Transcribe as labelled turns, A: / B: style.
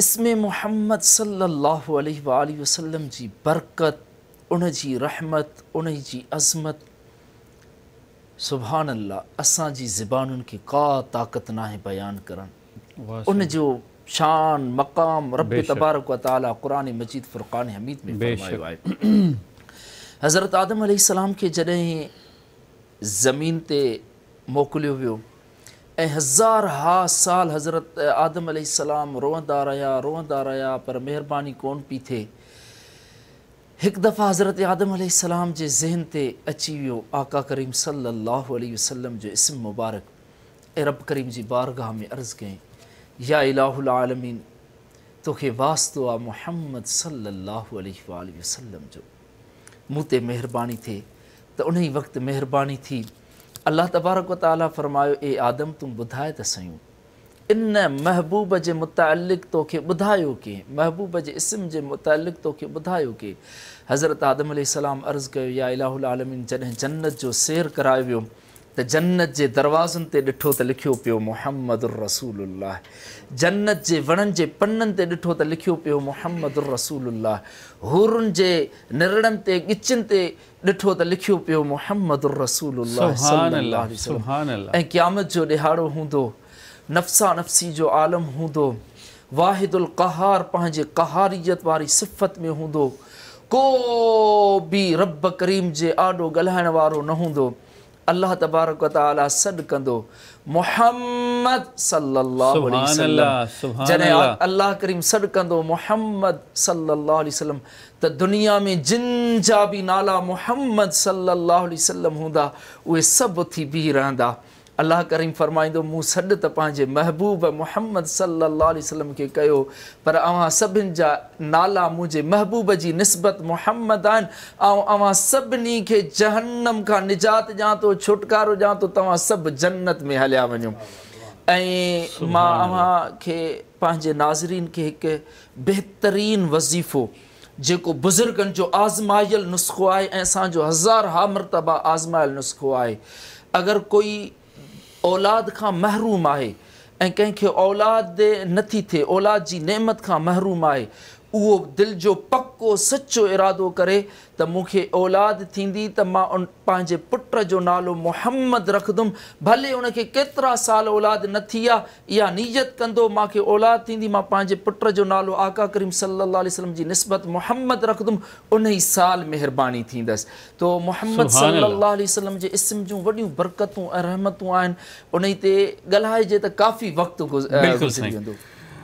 A: इसमें मोहम्मद सल्लल्लाहु अलैहि वसल्लम जी बरकत उन जी रहमत उन जी अज़मत सुबहान अल्लाह असांजी ज़बानुनि खे का ताक़त नाहे बयानु करणु उन जो शान मक़ाम रब तबारक ताला क़ुर मजीद फ़ुरक़ान हमीद में फरमायो आहे हज़रत आदम अल खे जॾहिं ज़मीन ते मोकिलियो वियो ہزار ہا سال حضرت آدم علیہ روان روندہ رہا روندہ پر مہربانی کون پی تھے ایک دفعہ حضرت آدم علیہ السلام جے ذہن تے اچیویو آقا کریم صلی اللہ علیہ وسلم جو اسم مبارک اے رب کریم جی بارگاہ میں عرض گئیں یا الہ العالمین تو کہ واسطہ محمد صلی اللہ علیہ وآلہ وسلم جو موتے مہربانی تھے تو انہی وقت مہربانی تھی अलाह तबारकाला फ़र्मायो ए आदम तूं ॿुधाए त सयूं इन महबूब जे मुतालिक़ो ॿुधायो कंहिं महबूब जे इस्म जे मुतलिक़ तोखे ॿुधायो कंहिं हज़रत आदम अलाम अर्ज़ु कयो या इलाही आलमी जॾहिं जन्नत जो सेर कराए वियो تو جنت کے دروازن سے ڈٹو تو لکھو پی موحمد الرسول اللہ جنت کے ون پنن سے دھو تو لکھو پی محمد الرسول اللہ حورن کے نرڑن سے گچن ڈ لکھو پی موحمد اللہ قیامت جو دہاڑ ہوں نفسا نفسی جو عالم ہوں واحد القار پہ کہاری والی صفت میں ہوں کو بھی رب کریم کے آڈو گلائن والوں نہ ہوں अला सॾ कंदो मोहम्मद सलाह अलंदो मोहम्मद دنیا त दुनिया में जिन जा बि नाला علیہ सलाह हूंदा उहे सभु थी बीह रहंदा اللہ کریں فرمائی من سڈے محبوب محمد صلی اللہ علیہ و سلم کے پر اوہاں سب جا نالا مجھے محبوب کی جی نسبت محمد آن اور سنی کے جہنم کا نجات جا تو چھٹکاروں جا تو سب جنت میں ہلیا ون اوہاں کے ناظرین کے ایک بہترین وظیف جو بزرگن جو آزمائل نسخہ ہے اصانو ہزار حامر تبا آزمائل نسخہ ہے اگر کوئی औलाद खां महरूम आहे ऐं कंहिंखे औलाद नथी थिए औलाद जी नेमत खां महरूम आहे دل جو پکو سچ اراد کرے تو من اولادی تو ان پانے پٹ نال محمد رکھدم بھلے ان کے کئی سال اولاد نہجت کم میر اولاد پالو آکا کریم صلی اللہ علیہ وسلم کی نسبت محمد رکھد ان سال مہربانی تو محمد صلی اللہ علیہ وسلم جی وی برکتوں اور رحمتوں گلائج کا کافی وقت گزرج